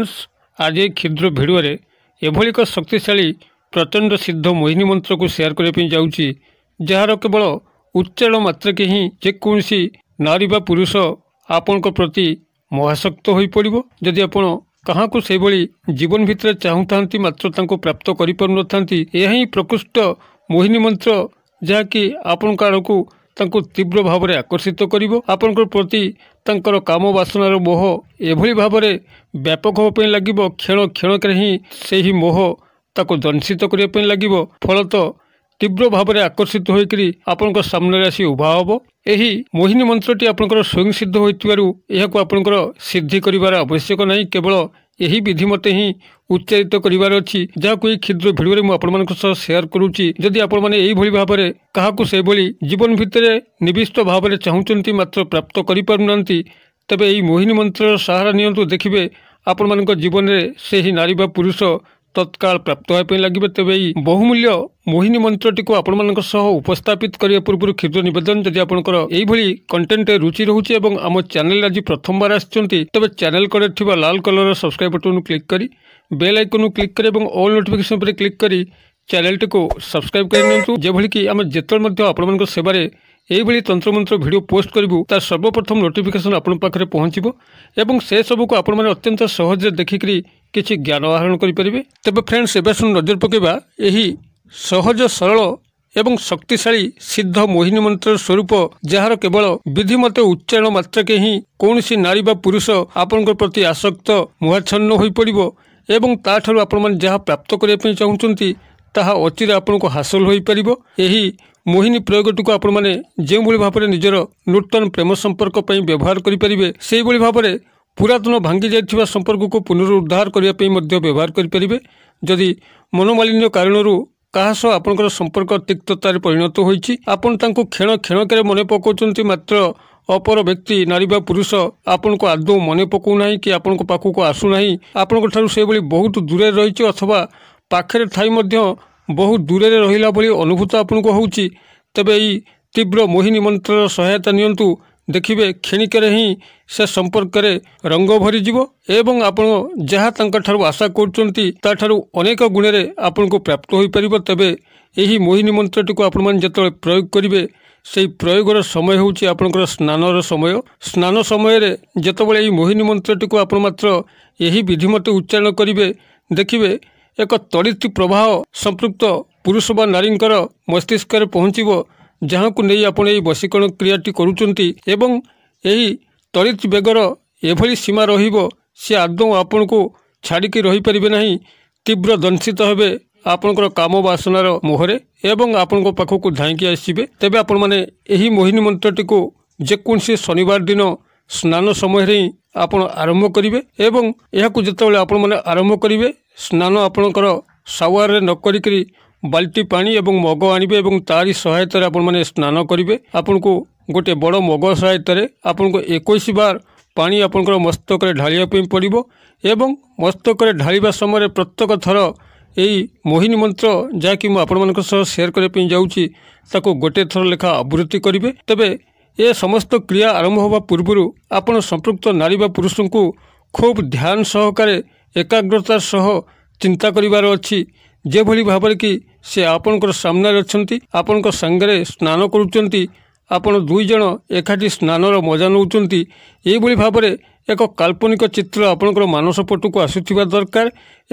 France ଆଜି କ୍ଷୁଦ୍ର ଭିଡ଼ିଓରେ ଏଭଳି ଏକ ଶକ୍ତିଶାଳୀ ପ୍ରଚଣ୍ଡ ସିଦ୍ଧ ମୋହିନୀ ମନ୍ତ୍ରକୁ ସେୟାର କରିବା ପାଇଁ ଯାଉଛି ଯାହାର କେବଳ ଉଚ୍ଚାରଣ ମାତ୍ରକେ ହିଁ ଯେକୌଣସି ନାରୀ ବା ପୁରୁଷ ଆପଣଙ୍କ ପ୍ରତି ମହାଶକ୍ତ ହୋଇପଡ଼ିବ ଯଦି ଆପଣ କାହାକୁ ସେହିଭଳି ଜୀବନ ଭିତରେ ଚାହୁଁଥାନ୍ତି ମାତ୍ର ତାଙ୍କୁ ପ୍ରାପ୍ତ କରିପାରୁନଥାନ୍ତି ଏହା ହିଁ ପ୍ରକୃଷ୍ଟ ମୋହିନୀ ମନ୍ତ୍ର ଯାହାକି ଆପଣଙ୍କ ଆଡ଼କୁ ତାଙ୍କୁ ତୀବ୍ର ଭାବରେ ଆକର୍ଷିତ କରିବ ଆପଣଙ୍କ ପ୍ରତି ତାଙ୍କର କାମ ବାସନାର ମୋହ ଏଭଳି ଭାବରେ ବ୍ୟାପକ ହେବା ପାଇଁ ଲାଗିବ କ୍ଷଣ କ୍ଷଣକରେ ହିଁ ସେହି ମୋହ ତାକୁ ଦଂଶିତ କରିବା ପାଇଁ ଲାଗିବ ଫଳତଃ ତୀବ୍ର ଭାବରେ ଆକର୍ଷିତ ହୋଇକରି ଆପଣଙ୍କ ସାମ୍ନାରେ ଆସି ଉଭା ହେବ ଏହି ମୋହିନୀ ମନ୍ତ୍ରଟି ଆପଣଙ୍କର ସ୍ୱୟଂସିଦ୍ଧ ହୋଇଥିବାରୁ ଏହାକୁ ଆପଣଙ୍କର ସିଦ୍ଧି କରିବାର ଆବଶ୍ୟକ ନାହିଁ କେବଳ ଏହି ବିଧି ମୋତେ ହିଁ ଉଚ୍ଚାରିତ କରିବାର ଅଛି ଯାହାକୁ ଏହି କ୍ଷୁଦ୍ର ଭିଡ଼ିଓରେ ମୁଁ ଆପଣମାନଙ୍କ ସହ ସେୟାର କରୁଛି ଯଦି ଆପଣମାନେ ଏହିଭଳି ଭାବରେ କାହାକୁ ସେଭଳି ଜୀବନ ଭିତରେ ନିବିଷ୍ଟ ଭାବରେ ଚାହୁଁଛନ୍ତି ମାତ୍ର ପ୍ରାପ୍ତ କରିପାରୁନାହାନ୍ତି ତେବେ ଏହି ମୋହିନୀ ମନ୍ତ୍ରର ସାହାରା ନିଅନ୍ତୁ ଦେଖିବେ ଆପଣମାନଙ୍କ ଜୀବନରେ ସେହି ନାରୀ ବା ପୁରୁଷ ତତ୍କାଳ ପ୍ରାପ୍ତ ହେବା ପାଇଁ ଲାଗିବେ ତେବେ ଏହି ବହୁମୂଲ୍ୟ ମୋହିନୀ ମନ୍ତ୍ରଟିକୁ ଆପଣମାନଙ୍କ ସହ ଉପସ୍ଥାପିତ କରିବା ପୂର୍ବରୁ କ୍ଷୁଦ୍ର ନିବେଦନ ଯଦି ଆପଣଙ୍କର ଏଇଭଳି କଣ୍ଟେଣ୍ଟରେ ରୁଚି ରହୁଛି ଏବଂ ଆମ ଚ୍ୟାନେଲ ଆଜି ପ୍ରଥମବାର ଆସିଛନ୍ତି ତେବେ ଚ୍ୟାନେଲ କଡ଼ରେ ଥିବା ଲାଲ କଲରର ସବସ୍କ୍ରାଇବ୍ ବଟନକୁ କ୍ଲିକ୍ କରି ବେଲ୍ ଆଇକନକୁ କ୍ଲିକ୍ କରି ଏବଂ ଅଲ୍ ନୋଟିଫିକେସନ୍ ଉପରେ କ୍ଲିକ୍ କରି ଚ୍ୟାନେଲଟିକୁ ସବସ୍କ୍ରାଇବ୍ କରି ନିଅନ୍ତୁ ଯେଭଳିକି ଆମେ ଯେତେବେଳେ ମଧ୍ୟ ଆପଣମାନଙ୍କ ସେବାରେ ଏଇଭଳି ତନ୍ତ୍ରମନ୍ତ୍ର ଭିଡ଼ିଓ ପୋଷ୍ଟ କରିବୁ ତାର ସର୍ବପ୍ରଥମ ନୋଟିଫିକେସନ୍ ଆପଣଙ୍କ ପାଖରେ ପହଞ୍ଚିବ ଏବଂ ସେସବୁକୁ ଆପଣମାନେ ଅତ୍ୟନ୍ତ ସହଜରେ ଦେଖିକରି କିଛି ଜ୍ଞାନ ଆହରଣ କରିପାରିବେ ତେବେ ଫ୍ରେଣ୍ଡସ୍ ଏବେ ଶୁଣ ନଜର ପକାଇବା ଏହି ସହଜ ସରଳ ଏବଂ ଶକ୍ତିଶାଳୀ ସିଦ୍ଧ ମୋହିନୀ ମନ୍ତ୍ରର ସ୍ୱରୂପ ଯାହାର କେବଳ ବିଧିମତେ ଉଚ୍ଚାରଣ ମାତ୍ରକେ ହିଁ କୌଣସି ନାରୀ ବା ପୁରୁଷ ଆପଣଙ୍କ ପ୍ରତି ଆସକ୍ତ ମୁହାଚ୍ଛନ୍ନ ହୋଇପଡ଼ିବ ଏବଂ ତାଠାରୁ ଆପଣମାନେ ଯାହା ପ୍ରାପ୍ତ କରିବା ପାଇଁ ଚାହୁଁଛନ୍ତି ତାହା ଅଚିରେ ଆପଣଙ୍କୁ ହାସଲ ହୋଇପାରିବ ଏହି ମୋହିନୀ ପ୍ରୟୋଗଟିକୁ ଆପଣମାନେ ଯେଉଁଭଳି ଭାବରେ ନିଜର ନୂତନ ପ୍ରେମ ସମ୍ପର୍କ ପାଇଁ ବ୍ୟବହାର କରିପାରିବେ ସେହିଭଳି ଭାବରେ ପୁରାତନ ଭାଙ୍ଗି ଯାଇଥିବା ସମ୍ପର୍କକୁ ପୁନରୁଦ୍ଧାର କରିବା ପାଇଁ ମଧ୍ୟ ବ୍ୟବହାର କରିପାରିବେ ଯଦି ମନୋମାଳିନ୍ୟ କାରଣରୁ କାହା ସହ ଆପଣଙ୍କର ସମ୍ପର୍କ ତିକ୍ତତାରେ ପରିଣତ ହୋଇଛି ଆପଣ ତାଙ୍କୁ କ୍ଷଣ କ୍ଷଣକରେ ମନେ ପକାଉଛନ୍ତି ମାତ୍ର ଅପର ବ୍ୟକ୍ତି ନାରୀ ବା ପୁରୁଷ ଆପଣଙ୍କୁ ଆଦୌ ମନେ ପକାଉନାହିଁ କି ଆପଣଙ୍କ ପାଖକୁ ଆସୁନାହିଁ ଆପଣଙ୍କଠାରୁ ସେଭଳି ବହୁତ ଦୂରରେ ରହିଛି ଅଥବା ପାଖରେ ଥାଇ ମଧ୍ୟ ବହୁତ ଦୂରରେ ରହିଲା ଭଳି ଅନୁଭୂତ ଆପଣଙ୍କୁ ହେଉଛି ତେବେ ଏହି ତୀବ୍ର ମୋହିନୀ ମନ୍ତ୍ରର ସହାୟତା ନିଅନ୍ତୁ ଦେଖିବେ କ୍ଷଣିକରେ ହିଁ ସେ ସମ୍ପର୍କରେ ରଙ୍ଗ ଭରିଯିବ ଏବଂ ଆପଣ ଯାହା ତାଙ୍କଠାରୁ ଆଶା କରୁଛନ୍ତି ତାଠାରୁ ଅନେକ ଗୁଣରେ ଆପଣଙ୍କୁ ପ୍ରାପ୍ତ ହୋଇପାରିବ ତେବେ ଏହି ମୋହିନୀ ମନ୍ତ୍ରଟିକୁ ଆପଣମାନେ ଯେତେବେଳେ ପ୍ରୟୋଗ କରିବେ ସେହି ପ୍ରୟୋଗର ସମୟ ହେଉଛି ଆପଣଙ୍କର ସ୍ନାନର ସମୟ ସ୍ନାନ ସମୟରେ ଯେତେବେଳେ ଏହି ମୋହିନୀ ମନ୍ତ୍ରଟିକୁ ଆପଣ ମାତ୍ର ଏହି ବିଧିମତେ ଉଚ୍ଚାରଣ କରିବେ ଦେଖିବେ ଏକ ତଳିତି ପ୍ରବାହ ସମ୍ପୃକ୍ତ ପୁରୁଷ ବା ନାରୀଙ୍କର ମସ୍ତିଷ୍କରେ ପହଞ୍ଚିବ ଯାହାକୁ ନେଇ ଆପଣ ଏହି ବଶୀକରଣ କ୍ରିୟାଟି କରୁଛନ୍ତି ଏବଂ ଏହି ତଳିତ ବେଗର ଏଭଳି ସୀମା ରହିବ ସେ ଆଦୌ ଆପଣଙ୍କୁ ଛାଡ଼ିକି ରହିପାରିବେ ନାହିଁ ତୀବ୍ର ଦଂଶିତ ହେବେ ଆପଣଙ୍କର କାମ ବାସନାର ମୁହଁରେ ଏବଂ ଆପଣଙ୍କ ପାଖକୁ ଧାଇଁକି ଆସିବେ ତେବେ ଆପଣମାନେ ଏହି ମୋହିନୀ ମନ୍ତ୍ରଟିକୁ ଯେକୌଣସି ଶନିବାର ଦିନ ସ୍ନାନ ସମୟରେ ହିଁ ଆପଣ ଆରମ୍ଭ କରିବେ ଏବଂ ଏହାକୁ ଯେତେବେଳେ ଆପଣମାନେ ଆରମ୍ଭ କରିବେ ସ୍ନାନ ଆପଣଙ୍କର ସାୱାରରେ ନ କରିକିରି ବାଲ୍ଟି ପାଣି ଏବଂ ମଗ ଆଣିବେ ଏବଂ ତାରି ସହାୟତାରେ ଆପଣମାନେ ସ୍ନାନ କରିବେ ଆପଣଙ୍କୁ ଗୋଟିଏ ବଡ଼ ମଗ ସହାୟତାରେ ଆପଣଙ୍କୁ ଏକୋଇଶ ବାର ପାଣି ଆପଣଙ୍କର ମସ୍ତକରେ ଢାଳିବା ପାଇଁ ପଡ଼ିବ ଏବଂ ମସ୍ତକରେ ଢାଳିବା ସମୟରେ ପ୍ରତ୍ୟେକ ଥର ଏହି ମୋହିନୀ ମନ୍ତ୍ର ଯାହାକି ମୁଁ ଆପଣମାନଙ୍କ ସହ ସେୟାର କରିବା ପାଇଁ ଯାଉଛି ତାକୁ ଗୋଟିଏ ଥର ଲେଖା ଆବୃତ୍ତି କରିବେ ତେବେ ଏ ସମସ୍ତ କ୍ରିୟା ଆରମ୍ଭ ହେବା ପୂର୍ବରୁ ଆପଣ ସମ୍ପୃକ୍ତ ନାରୀ ବା ପୁରୁଷଙ୍କୁ ଖୁବ୍ ଧ୍ୟାନ ସହକାରେ ଏକାଗ୍ରତାର ସହ ଚିନ୍ତା କରିବାର ଅଛି ଯେଭଳି ଭାବରେ କି ସେ ଆପଣଙ୍କର ସାମ୍ନାରେ ଅଛନ୍ତି ଆପଣଙ୍କ ସାଙ୍ଗରେ ସ୍ନାନ କରୁଛନ୍ତି ଆପଣ ଦୁଇ ଜଣ ଏକାଠି ସ୍ନାନର ମଜା ନେଉଛନ୍ତି ଏହିଭଳି ଭାବରେ ଏକ କାଳ୍ପନିକ ଚିତ୍ର ଆପଣଙ୍କର ମାନସ ପଟୁକୁ ଆସୁଥିବା ଦରକାର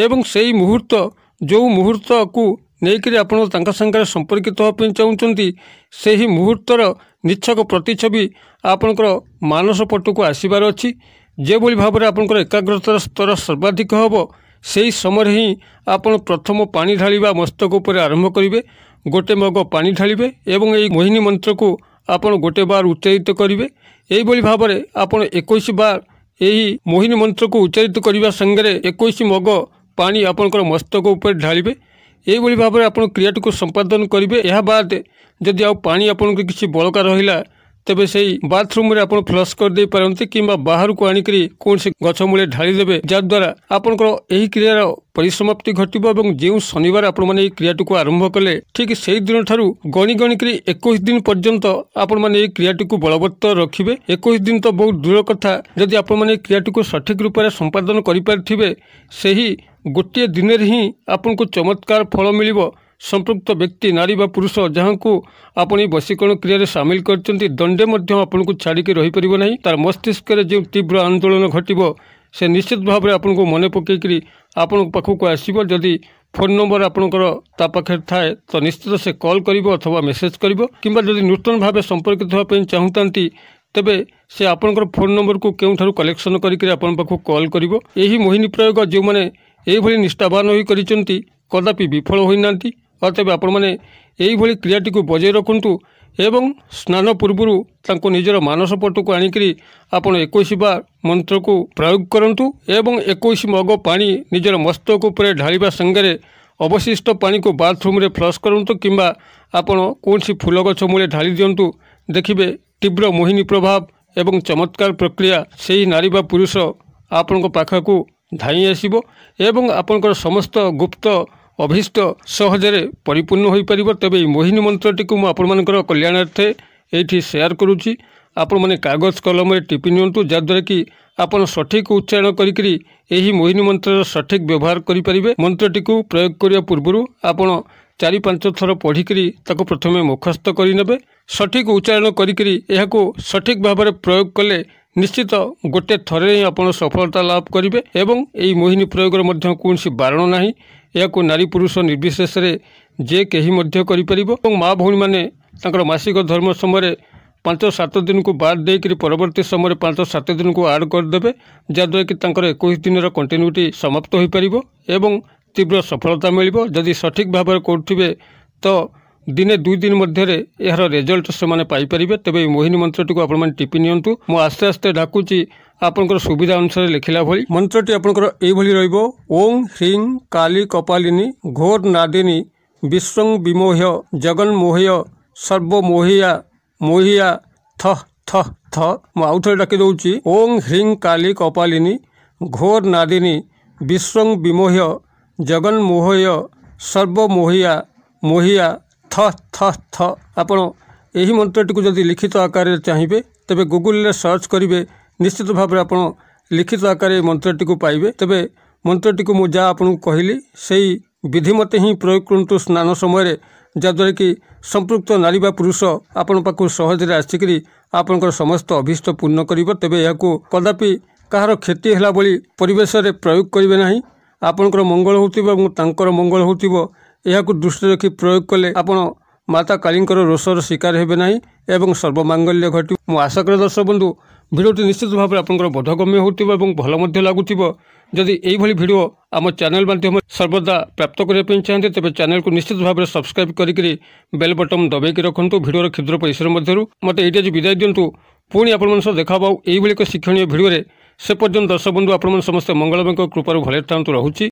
ଏବଂ ସେହି ମୁହୂର୍ତ୍ତ ଯେଉଁ ମୁହୂର୍ତ୍ତକୁ ନେଇକରି ଆପଣ ତାଙ୍କ ସାଙ୍ଗରେ ସମ୍ପର୍କିତ ହେବା ପାଇଁ ଚାହୁଁଛନ୍ତି ସେହି ମୁହୂର୍ତ୍ତର ନିଚ୍ଛକ ପ୍ରତିଛବି ଆପଣଙ୍କର ମାନସ ପଟୁକୁ ଆସିବାର ଅଛି ଯେଭଳି ଭାବରେ ଆପଣଙ୍କର ଏକାଗ୍ରତାର ସ୍ତର ସର୍ବାଧିକ ହେବ ସେହି ସମୟରେ ହିଁ ଆପଣ ପ୍ରଥମ ପାଣି ଢାଳିବା ମସ୍ତକ ଉପରେ ଆରମ୍ଭ କରିବେ ଗୋଟେ ମଗ ପାଣି ଢାଳିବେ ଏବଂ ଏହି ମୋହିନୀ ମନ୍ତ୍ରକୁ ଆପଣ ଗୋଟିଏ ବାର ଉଚ୍ଚାରିତ କରିବେ ଏହିଭଳି ଭାବରେ ଆପଣ ଏକୋଇଶ ବାର ଏହି ମୋହିନୀ ମନ୍ତ୍ରକୁ ଉଚ୍ଚାରିତ କରିବା ସାଙ୍ଗରେ ଏକୋଇଶ ମଗ ପାଣି ଆପଣଙ୍କର ମସ୍ତକ ଉପରେ ଢାଳିବେ ଏହିଭଳି ଭାବରେ ଆପଣ କ୍ରିୟାଟିକୁ ସମ୍ପାଦନ କରିବେ ଏହା ବାଦ ଯଦି ଆଉ ପାଣି ଆପଣଙ୍କର କିଛି ବଳକା ରହିଲା ତେବେ ସେହି ବାଥରୁମ୍ରେ ଆପଣ ଫ୍ଲସ୍ କରିଦେଇପାରନ୍ତି କିମ୍ବା ବାହାରକୁ ଆଣିକରି କୌଣସି ଗଛ ମୂଳେ ଢାଳିଦେବେ ଯାହାଦ୍ୱାରା ଆପଣଙ୍କର ଏହି କ୍ରିୟାର ପରିସମାପ୍ତି ଘଟିବ ଏବଂ ଯେଉଁ ଶନିବାର ଆପଣମାନେ ଏହି କ୍ରିୟାଟିକୁ ଆରମ୍ଭ କଲେ ଠିକ୍ ସେହିଦିନଠାରୁ ଗଣି ଗଣିକରି ଏକୋଇଶ ଦିନ ପର୍ଯ୍ୟନ୍ତ ଆପଣମାନେ ଏହି କ୍ରିୟାଟିକୁ ବଳବତ୍ତର ରଖିବେ ଏକୋଇଶ ଦିନ ତ ବହୁତ ଦୂର କଥା ଯଦି ଆପଣମାନେ ଏହି କ୍ରିୟାଟିକୁ ସଠିକ୍ ରୂପରେ ସମ୍ପାଦନ କରିପାରିଥିବେ ସେହି ଗୋଟିଏ ଦିନରେ ହିଁ ଆପଣଙ୍କୁ ଚମତ୍କାର ଫଳ ମିଳିବ ସମ୍ପୃକ୍ତ ବ୍ୟକ୍ତି ନାରୀ ବା ପୁରୁଷ ଯାହାଙ୍କୁ ଆପଣ ଏହି ବଶୀକରଣ କ୍ରିୟାରେ ସାମିଲ କରିଛନ୍ତି ଦଣ୍ଡେ ମଧ୍ୟ ଆପଣଙ୍କୁ ଛାଡ଼ିକି ରହିପାରିବ ନାହିଁ ତାର ମସ୍ତିଷ୍କରେ ଯେଉଁ ତୀବ୍ର ଆନ୍ଦୋଳନ ଘଟିବ ସେ ନିଶ୍ଚିତ ଭାବରେ ଆପଣଙ୍କୁ ମନେ ପକାଇକରି ଆପଣଙ୍କ ପାଖକୁ ଆସିବ ଯଦି ଫୋନ୍ ନମ୍ବର ଆପଣଙ୍କର ତା ପାଖରେ ଥାଏ ତ ନିଶ୍ଚିତ ସେ କଲ୍ କରିବ ଅଥବା ମେସେଜ୍ କରିବ କିମ୍ବା ଯଦି ନୂତନ ଭାବେ ସମ୍ପର୍କିତ ହେବା ପାଇଁ ଚାହୁଁଥାନ୍ତି ତେବେ ସେ ଆପଣଙ୍କର ଫୋନ୍ ନମ୍ବରକୁ କେଉଁଠାରୁ କଲେକ୍ସନ୍ କରିକି ଆପଣଙ୍କ ପାଖକୁ କଲ୍ କରିବ ଏହି ମୋହିନୀ ପ୍ରୟୋଗ ଯେଉଁମାନେ ଏହିଭଳି ନିଷ୍ଠାବାନ ହୋଇ କରିଛନ୍ତି କଦାପି ବିଫଳ ହୋଇନାହାନ୍ତି ଆଉ ତେବେ ଆପଣମାନେ ଏହିଭଳି କ୍ରିୟାଟିକୁ ବଜାଇ ରଖନ୍ତୁ ଏବଂ ସ୍ନାନ ପୂର୍ବରୁ ତାଙ୍କୁ ନିଜର ମାନସ ପଟକୁ ଆଣିକରି ଆପଣ ଏକୋଇଶ ବା ମନ୍ତ୍ରକୁ ପ୍ରୟୋଗ କରନ୍ତୁ ଏବଂ ଏକୋଇଶ ମଗ ପାଣି ନିଜର ମସ୍ତକ ଉପରେ ଢାଳିବା ସାଙ୍ଗରେ ଅବଶିଷ୍ଟ ପାଣିକୁ ବାଥରୁମ୍ରେ ଫ୍ଲସ୍ କରନ୍ତୁ କିମ୍ବା ଆପଣ କୌଣସି ଫୁଲ ଗଛ ମୂଳେ ଢାଳି ଦିଅନ୍ତୁ ଦେଖିବେ ତୀବ୍ର ମୋହିନୀ ପ୍ରଭାବ ଏବଂ ଚମତ୍କାର ପ୍ରକ୍ରିୟା ସେହି ନାରୀ ବା ପୁରୁଷ ଆପଣଙ୍କ ପାଖକୁ ଧାଇଁ ଆସିବ ଏବଂ ଆପଣଙ୍କର ସମସ୍ତ ଗୁପ୍ତ ଅଭୀଷ୍ଟ ସହଜରେ ପରିପୂର୍ଣ୍ଣ ହୋଇପାରିବ ତେବେ ଏହି ମୋହିନୀ ମନ୍ତ୍ରଟିକୁ ମୁଁ ଆପଣମାନଙ୍କର କଲ୍ୟାଣାର୍ଥେ ଏଇଠି ସେୟାର କରୁଛି ଆପଣମାନେ କାଗଜ କଲମରେ ଟିପି ନିଅନ୍ତୁ ଯାହାଦ୍ୱାରା କି ଆପଣ ସଠିକ୍ ଉଚ୍ଚାରଣ କରିକିରି ଏହି ମୋହିନୀ ମନ୍ତ୍ରର ସଠିକ୍ ବ୍ୟବହାର କରିପାରିବେ ମନ୍ତ୍ରଟିକୁ ପ୍ରୟୋଗ କରିବା ପୂର୍ବରୁ ଆପଣ ଚାରି ପାଞ୍ଚ ଥର ପଢ଼ିକିରି ତାକୁ ପ୍ରଥମେ ମୁଖସ୍ଥ କରିନେବେ ସଠିକ୍ ଉଚ୍ଚାରଣ କରିକିରି ଏହାକୁ ସଠିକ୍ ଭାବରେ ପ୍ରୟୋଗ କଲେ ନିଶ୍ଚିତ ଗୋଟେ ଥରେ ହିଁ ଆପଣ ସଫଳତା ଲାଭ କରିବେ ଏବଂ ଏହି ମୋହିନୀ ପ୍ରୟୋଗର ମଧ୍ୟ କୌଣସି ବାରଣ ନାହିଁ એકો નરી પુરુષો નિર્વિશેષરે જે કેહી મધ્ય કરી પરibou ઓ મા ભુણી માને તાંકર માસિક ધર્મસમયરે 5 તો 7 દિનકુ બાદ દેકરી પરવર્તી સમયરે 5 તો 7 દિનકુ એડ કર દેબે જાદુ કે તાંકર 21 દિનર કન્ટિન્યુટી સમાપ્ત હોઈ પરibou એબંગ તીવ્ર સફળતા મિલibou જોદી સટીક ભાબરે કોર્ઠીબે તો দিনে দুই দিন মধ্যে এর রেজল্ট সে পাইপারে তবে এই মোহিনী মন্ত্রটি আপনার টিপি নিউ মু আস্তে আস্তে ডাকুছি আপনার সুবিধা অনুসারে লেখিলা ভি মন্ত্রটি আপনার এইভাবে রহব ওং হ্রিং কালি কপালিনী ঘোর নাদিনী বিশ্বং বিমোহ্য জগন্মোহ্য সর্বমোহিয়া মোহিয়া থ থ থ মু আউথরে ডাকি দেছি ওং হ্রিং কালি কপালিনী ঘোর নাদিনী বিশ্বং বিমোহ্য জগন্মোহ্য সর্বমোহিয়া মোহিয়া ଥ ଥ ଥ ଆପଣ ଏହି ମନ୍ତ୍ରଟିକୁ ଯଦି ଲିଖିତ ଆକାରରେ ଚାହିଁବେ ତେବେ ଗୁଗୁଲରେ ସର୍ଚ୍ଚ କରିବେ ନିଶ୍ଚିତ ଭାବରେ ଆପଣ ଲିଖିତ ଆକାରରେ ମନ୍ତ୍ରଟିକୁ ପାଇବେ ତେବେ ମନ୍ତ୍ରଟିକୁ ମୁଁ ଯାହା ଆପଣଙ୍କୁ କହିଲି ସେହି ବିଧି ମୋତେ ହିଁ ପ୍ରୟୋଗ କରନ୍ତୁ ସ୍ନାନ ସମୟରେ ଯାହାଦ୍ୱାରା କି ସମ୍ପୃକ୍ତ ନାରୀ ବା ପୁରୁଷ ଆପଣଙ୍କ ପାଖକୁ ସହଜରେ ଆସିକରି ଆପଣଙ୍କର ସମସ୍ତ ଅଭିଷ୍ଟ ପୂର୍ଣ୍ଣ କରିବ ତେବେ ଏହାକୁ କଦାପି କାହାର କ୍ଷତି ହେଲା ଭଳି ପରିବେଶରେ ପ୍ରୟୋଗ କରିବେ ନାହିଁ ଆପଣଙ୍କର ମଙ୍ଗଳ ହେଉଥିବ ଏବଂ ତାଙ୍କର ମଙ୍ଗଳ ହେଉଥିବ ଏହାକୁ ଦୃଷ୍ଟିରେ ରଖି ପ୍ରୟୋଗ କଲେ ଆପଣ ମାତା କାଳୀଙ୍କର ରୋଷର ଶିକାର ହେବେ ନାହିଁ ଏବଂ ସର୍ବମାଙ୍ଗଲ୍ୟ ଘଟିବ ମୁଁ ଆଶା କରେ ଦର୍ଶକ ବନ୍ଧୁ ଭିଡ଼ିଓଟି ନିଶ୍ଚିତ ଭାବରେ ଆପଣଙ୍କର ବୋଧଗମ୍ୟ ହେଉଥିବ ଏବଂ ଭଲ ମଧ୍ୟ ଲାଗୁଥିବ ଯଦି ଏହିଭଳି ଭିଡ଼ିଓ ଆମ ଚ୍ୟାନେଲ ମାଧ୍ୟମରେ ସର୍ବଦା ପ୍ରାପ୍ତ କରିବା ପାଇଁ ଚାହାନ୍ତି ତେବେ ଚ୍ୟାନେଲକୁ ନିଶ୍ଚିତ ଭାବରେ ସବସ୍କ୍ରାଇବ୍ କରିକି ବେଲ୍ ବଟନ୍ ଦବାଇକି ରଖନ୍ତୁ ଭିଡ଼ିଓର କ୍ଷୁଦ୍ର ପରିସର ମଧ୍ୟରୁ ମୋତେ ଏଇଠି ଆଜି ବିଦାୟ ଦିଅନ୍ତୁ ପୁଣି ଆପଣମାନଙ୍କ ସହ ଦେଖାହେବ ଏଇଭଳି ଏକ ଶିକ୍ଷଣୀୟ ଭିଡ଼ିଓରେ ସେ ପର୍ଯ୍ୟନ୍ତ ଦର୍ଶକ ବନ୍ଧୁ ଆପଣମାନେ ସମସ୍ତେ ମଙ୍ଗଳମୟଙ୍କ କୃପାରୁ ଭଲରେ ଥାଆନ୍ତୁ ରହୁଛି